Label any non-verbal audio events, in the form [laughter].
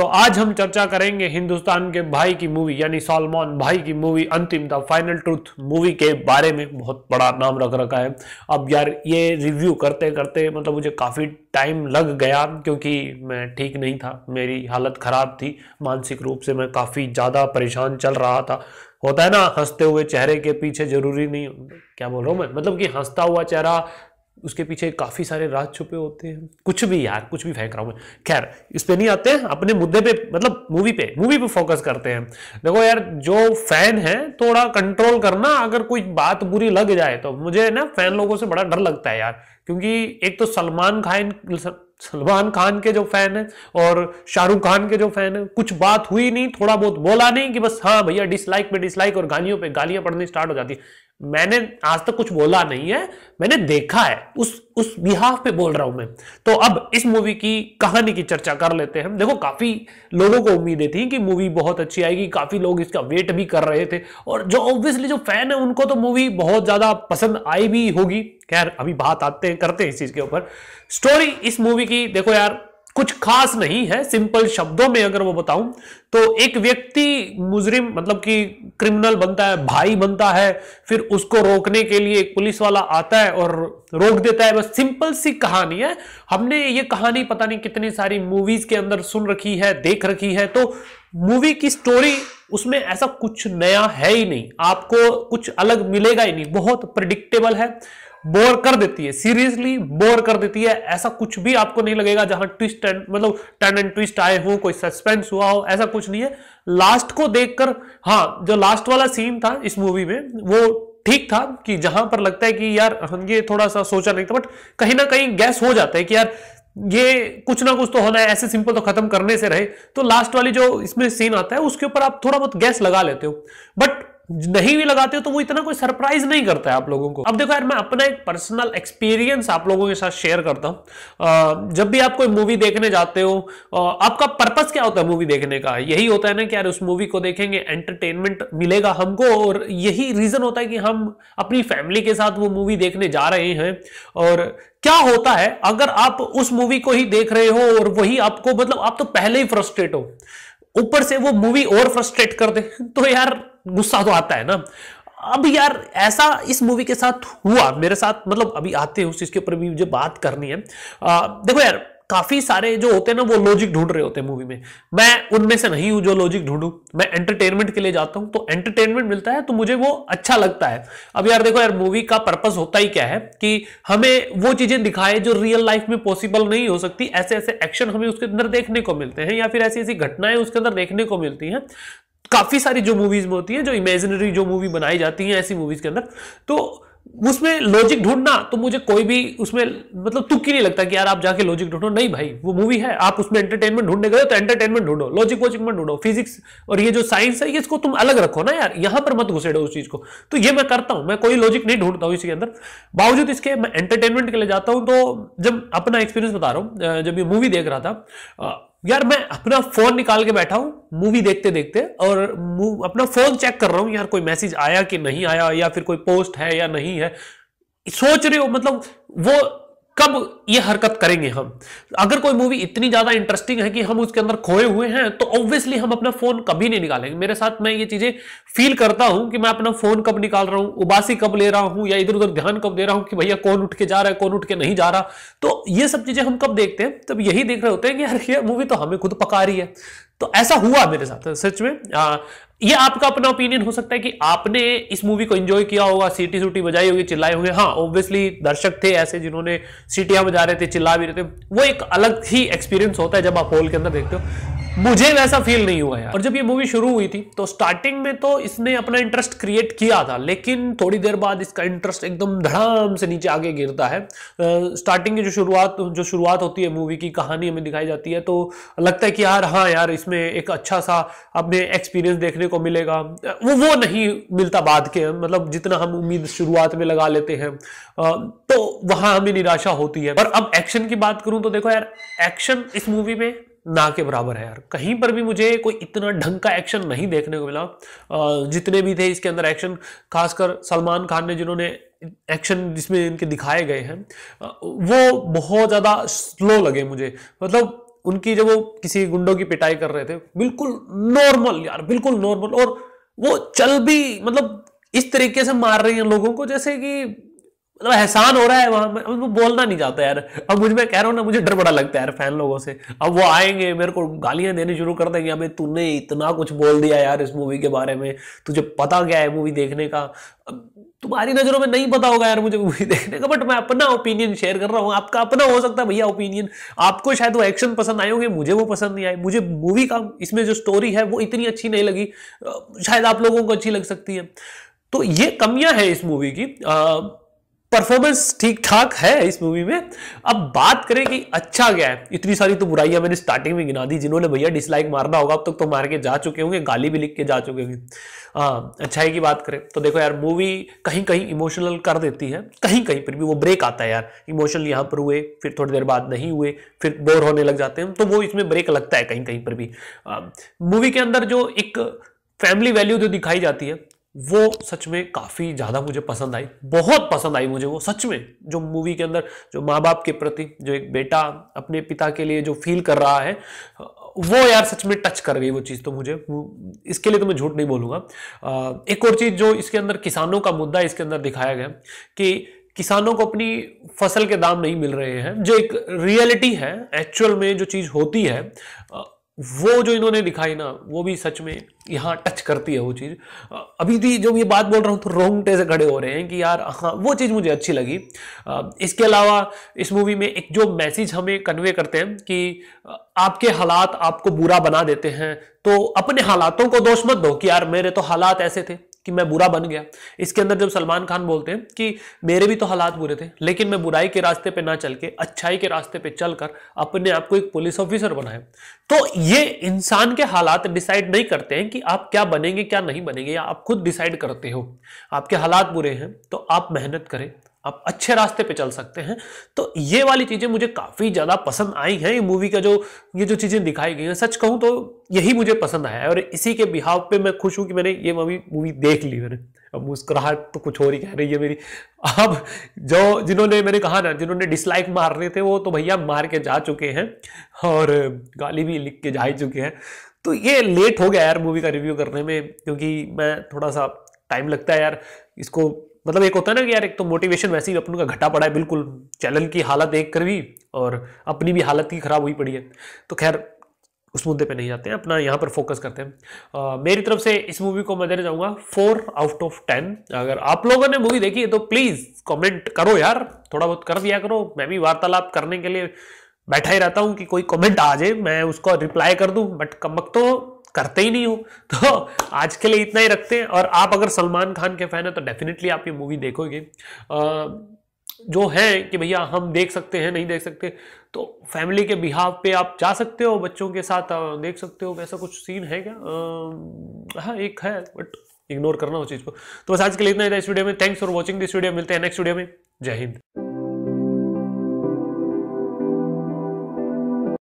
तो आज हम चर्चा करेंगे हिंदुस्तान के भाई की मूवी यानी सलमान भाई की मूवी अंतिम द फाइनल ट्रूथ मूवी के बारे में बहुत बड़ा नाम रख रखा है अब यार ये रिव्यू करते करते मतलब मुझे काफ़ी टाइम लग गया क्योंकि मैं ठीक नहीं था मेरी हालत ख़राब थी मानसिक रूप से मैं काफ़ी ज़्यादा परेशान चल रहा था होता है ना हंसते हुए चेहरे के पीछे जरूरी नहीं क्या बोल रहा हूँ मैं मतलब कि हंसता हुआ चेहरा उसके पीछे काफ़ी सारे राज छुपे होते हैं कुछ भी यार कुछ भी फेंक रहा हूँ मैं खैर इस पे नहीं आते हैं अपने मुद्दे पे मतलब मूवी पे मूवी पे फोकस करते हैं देखो यार जो फैन है थोड़ा कंट्रोल करना अगर कोई बात बुरी लग जाए तो मुझे ना फैन लोगों से बड़ा डर लगता है यार क्योंकि एक तो सलमान खान सलमान खान के जो फैन है और शाहरुख खान के जो फैन है कुछ बात हुई नहीं थोड़ा बहुत बोला नहीं कि बस हाँ भैया डिसलाइक पे डिसलाइक और गालियों पे गालियां पड़नी स्टार्ट हो जाती है मैंने आज तक कुछ बोला नहीं है मैंने देखा है उस उस बिहाफ पे बोल रहा हूं मैं तो अब इस मूवी की कहानी की चर्चा कर लेते हैं हम देखो काफी लोगों को उम्मीदें थी कि मूवी बहुत अच्छी आएगी काफी लोग इसका वेट भी कर रहे थे और जो ऑब्वियसली जो फैन है उनको तो मूवी बहुत ज्यादा पसंद आई भी होगी खैर अभी बात आते हैं करते हैं इस चीज के ऊपर स्टोरी इस मूवी की देखो यार कुछ खास नहीं है सिंपल शब्दों में अगर वो बताऊं तो एक व्यक्ति मुजरिम मतलब कि क्रिमिनल बनता है भाई बनता है फिर उसको रोकने के लिए एक पुलिस वाला आता है और रोक देता है बस सिंपल सी कहानी है हमने ये कहानी पता नहीं कितनी सारी मूवीज के अंदर सुन रखी है देख रखी है तो मूवी की स्टोरी उसमें ऐसा कुछ नया है ही नहीं आपको कुछ अलग मिलेगा ही नहीं बहुत प्रडिक्टेबल है बोर कर देती है सीरियसली बोर कर देती है ऐसा कुछ भी आपको नहीं लगेगा जहां ट्विस्ट एंड मतलब टर्न एंड ट्विस्ट आए हो कोई सस्पेंस हुआ हो ऐसा कुछ नहीं है लास्ट को देखकर हाँ जो लास्ट वाला सीन था इस मूवी में वो ठीक था कि जहां पर लगता है कि यार हम ये थोड़ा सा सोचा नहीं था बट कहीं ना कहीं गैस हो जाता है कि यार ये कुछ ना कुछ तो होना है ऐसे सिंपल तो खत्म करने से रहे तो लास्ट वाली जो इसमें सीन आता है उसके ऊपर आप थोड़ा बहुत गैस लगा लेते हो बट नहीं भी लगाते हो तो वो इतना कोई सरप्राइज नहीं करता है आप लोगों को अब देखो यार मैं अपना एक पर्सनल एक्सपीरियंस आप लोगों के साथ शेयर करता हूं जब भी आप कोई मूवी देखने जाते हो आपका पर्पस क्या होता है मूवी देखने का यही होता है ना कि यार उस मूवी को देखेंगे एंटरटेनमेंट मिलेगा हमको और यही रीजन होता है कि हम अपनी फैमिली के साथ वो मूवी देखने जा रहे हैं और क्या होता है अगर आप उस मूवी को ही देख रहे हो और वही आपको मतलब आप तो पहले ही फ्रस्ट्रेट हो ऊपर से वो मूवी और फ्रस्ट्रेट कर दे तो यार गुस्सा तो आता है ना अब यार ऐसा इस मूवी के साथ हुआ मेरे साथ मतलब अभी आते हैं उस चीज के ऊपर भी मुझे बात करनी है आ, देखो यार काफी सारे जो होते हैं ना वो लॉजिक ढूंढ रहे होते हैं मूवी में मैं उनमें से नहीं हूं जो लॉजिक ढूंढू मैं एंटरटेनमेंट के लिए जाता हूं तो एंटरटेनमेंट मिलता है तो मुझे वो अच्छा लगता है अब यार देखो यार मूवी का पर्पज होता ही क्या है कि हमें वो चीजें दिखाए जो रियल लाइफ में पॉसिबल नहीं हो सकती ऐसे ऐसे एक्शन हमें उसके अंदर देखने को मिलते हैं या फिर ऐसी ऐसी घटनाएं उसके अंदर देखने को मिलती हैं काफी सारी जो मूवीज में होती है जो इमेजिनरी जो मूवी बनाई जाती है ऐसी मूवीज के अंदर तो उसमें लॉजिक ढूंढना तो मुझे कोई भी उसमें मतलब ही नहीं लगता कि यार आप जाके लॉजिक ढूंढो नहीं भाई वो मूवी है आप उसमें एंटरटेनमेंट ढूंढने गए तो एंटरटेनमेंट ढूंढो लॉजिक वॉजिक में ढूंढो फिजिक्स और ये जो साइंस है ये इसको तुम अलग रखो ना यार यहां पर मत घुसेड़ो उस चीज को तो ये मैं करता हूं मैं कोई लॉजिक नहीं ढूंढता हूं इसके अंदर बावजूद इसके मैं एंटरटेनमेंट के लिए जाता हूं तो जब अपना एक्सपीरियंस बता रहा हूं जब ये मूवी देख रहा था यार मैं अपना फोन निकाल के बैठा हूं मूवी देखते देखते और अपना फोन चेक कर रहा हूं यार कोई मैसेज आया कि नहीं आया या फिर कोई पोस्ट है या नहीं है सोच रहे हो मतलब वो कब ये हरकत करेंगे हम अगर कोई मूवी इतनी ज्यादा इंटरेस्टिंग है कि हम उसके अंदर खोए हुए हैं तो ऑब्वियसली हम अपना फोन कभी नहीं निकालेंगे मेरे साथ मैं ये चीजें फील करता हूं कि मैं अपना फोन कब निकाल रहा हूं उबासी कब ले रहा हूं या इधर उधर ध्यान कब दे रहा हूं कि भैया कौन उठ के जा रहा है कौन उठ के नहीं जा रहा तो ये सब चीजें हम कब देखते हैं तब यही देख रहे होते हैं कि यार ये मूवी तो हमें खुद पका रही है तो ऐसा हुआ मेरे साथ सच में आ, ये आपका अपना ओपिनियन हो सकता है कि आपने इस मूवी को एंजॉय किया होगा सीटी सूटी बजाई होगी चिल्लाए होंगे हाँ ऑब्वियसली दर्शक थे ऐसे जिन्होंने सीटियां बजा रहे थे चिल्ला भी रहे थे वो एक अलग ही एक्सपीरियंस होता है जब आप हॉल के अंदर देखते हो मुझे वैसा फील नहीं हुआ यार और जब ये मूवी शुरू हुई थी तो स्टार्टिंग में तो इसने अपना इंटरेस्ट क्रिएट किया था लेकिन थोड़ी देर बाद इसका इंटरेस्ट एकदम धड़ाम से नीचे आगे गिरता है स्टार्टिंग की जो शुरुआत जो शुरुआत होती है मूवी की कहानी हमें दिखाई जाती है तो लगता है कि यार हाँ यार इसमें एक अच्छा सा अपने एक्सपीरियंस देखने को मिलेगा वो वो नहीं मिलता बाद के मतलब जितना हम उम्मीद शुरुआत में लगा लेते हैं तो वहां हमें निराशा होती है पर अब एक्शन की बात करूं तो देखो यार एक्शन इस मूवी में ना के बराबर है यार कहीं पर भी मुझे कोई इतना ढंग का एक्शन नहीं देखने को मिला जितने भी थे इसके अंदर एक्शन खासकर सलमान खान ने जिन्होंने एक्शन जिसमें इनके दिखाए गए हैं वो बहुत ज़्यादा स्लो लगे मुझे मतलब उनकी जब वो किसी गुंडों की पिटाई कर रहे थे बिल्कुल नॉर्मल यार बिल्कुल नॉर्मल और वो चल भी मतलब इस तरीके से मार रही हैं लोगों को जैसे कि मतलब एहसान हो रहा है वहां उनको बोलना नहीं चाहता यार अब मुझे मैं कह रहा हूँ ना मुझे डर बड़ा लगता है यार फैन लोगों से अब वो आएंगे मेरे को गालियां देने शुरू कर देंगे अबे तूने इतना कुछ बोल दिया यार इस मूवी के बारे में तुझे पता क्या है मूवी देखने का तुम्हारी नज़रों में नहीं पता होगा यार मुझे मूवी [laughs] देखने का बट मैं अपना ओपिनियन शेयर कर रहा हूँ आपका अपना हो सकता है भैया ओपिनियन आपको शायद वो एक्शन पसंद आए होंगे मुझे वो पसंद नहीं आए मुझे मूवी का इसमें जो स्टोरी है वो इतनी अच्छी नहीं लगी शायद आप लोगों को अच्छी लग सकती है तो ये कमियां हैं इस मूवी की परफॉर्मेंस ठीक ठाक है इस मूवी में अब बात करें कि अच्छा क्या है इतनी सारी तो बुराइयां मैंने स्टार्टिंग में गिना दी जिन्होंने भैया डिसलाइक मारना होगा अब तक तो मार के जा चुके होंगे गाली भी लिख के जा चुके होंगे हाँ अच्छाई की बात करें तो देखो यार मूवी कहीं कहीं इमोशनल कर देती है कहीं कहीं पर भी वो ब्रेक आता है यार इमोशनल यहाँ पर हुए फिर थोड़ी देर बाद नहीं हुए फिर बोर होने लग जाते हैं तो वो इसमें ब्रेक लगता है कहीं कहीं पर भी मूवी के अंदर जो एक फैमिली वैल्यू जो दिखाई जाती है वो सच में काफ़ी ज़्यादा मुझे पसंद आई बहुत पसंद आई मुझे वो सच में जो मूवी के अंदर जो माँ बाप के प्रति जो एक बेटा अपने पिता के लिए जो फील कर रहा है वो यार सच में टच कर गई वो चीज़ तो मुझे इसके लिए तो मैं झूठ नहीं बोलूँगा एक और चीज़ जो इसके अंदर किसानों का मुद्दा इसके अंदर दिखाया गया कि किसानों को अपनी फसल के दाम नहीं मिल रहे हैं जो एक रियलिटी है एक्चुअल में जो चीज़ होती है वो जो इन्होंने दिखाई ना वो भी सच में यहाँ टच करती है वो चीज़ अभी भी जब ये बात बोल रहा हूँ तो रोंगटे से खड़े हो रहे हैं कि यार हाँ वो चीज़ मुझे अच्छी लगी इसके अलावा इस मूवी में एक जो मैसेज हमें कन्वे करते हैं कि आपके हालात आपको बुरा बना देते हैं तो अपने हालातों को दोष मत दो कि यार मेरे तो हालात ऐसे थे कि मैं बुरा बन गया इसके अंदर जब सलमान खान बोलते हैं कि मेरे भी तो हालात बुरे थे लेकिन मैं बुराई के रास्ते पे ना चल के अच्छाई के रास्ते पे चलकर अपने आप को एक पुलिस ऑफिसर बनाए तो ये इंसान के हालात डिसाइड नहीं करते हैं कि आप क्या बनेंगे क्या नहीं बनेंगे या आप खुद डिसाइड करते हो आपके हालात बुरे हैं तो आप मेहनत करें आप अच्छे रास्ते पे चल सकते हैं तो ये वाली चीज़ें मुझे काफ़ी ज़्यादा पसंद आई हैं ये मूवी का जो ये जो चीज़ें दिखाई गई हैं सच कहूँ तो यही मुझे पसंद आया है और इसी के बिहाव पे मैं खुश हूँ कि मैंने ये मूवी मूवी देख ली मैंने अब मुस्कुराहट तो कुछ और ही कह रही है मेरी अब जो जिन्होंने मैंने कहा ना जिन्होंने डिसलाइक मार रहे थे वो तो भैया मार के जा चुके हैं और गाली भी लिख के जा ही चुके हैं तो ये लेट हो गया यार मूवी का रिव्यू करने में क्योंकि मैं थोड़ा सा टाइम लगता है यार इसको मतलब एक होता है ना कि यार एक तो मोटिवेशन वैसे ही अपन का घटा पड़ा है बिल्कुल चैनल की हालत देख कर भी और अपनी भी हालत ही ख़राब हुई पड़ी है तो खैर उस मुद्दे पे नहीं जाते हैं अपना यहाँ पर फोकस करते हैं आ, मेरी तरफ से इस मूवी को मैं देना जाऊँगा फोर आउट ऑफ टेन अगर आप लोगों ने मूवी देखी है तो प्लीज़ कमेंट करो यार थोड़ा बहुत कर दिया करो मैं भी वार्तालाप करने के लिए बैठा ही रहता हूँ कि कोई कमेंट आ जाए मैं उसको रिप्लाई कर दूँ बट कमक तो करते ही नहीं हो [laughs] तो आज के लिए इतना ही रखते हैं और आप अगर सलमान खान के फैन हैं तो डेफिनेटली आप ये मूवी देखोगे जो है कि भैया हम देख सकते हैं नहीं देख सकते तो फैमिली के बिहाव पे आप जा सकते हो बच्चों के साथ देख सकते हो वैसा कुछ सीन है क्या हाँ एक है बट इग्नोर करना उस चीज़ को तो बस आज के लिए इतना इस वीडियो में thanks for watching this video मिलते हैं नेक्स्ट वीडियो में जय हिंद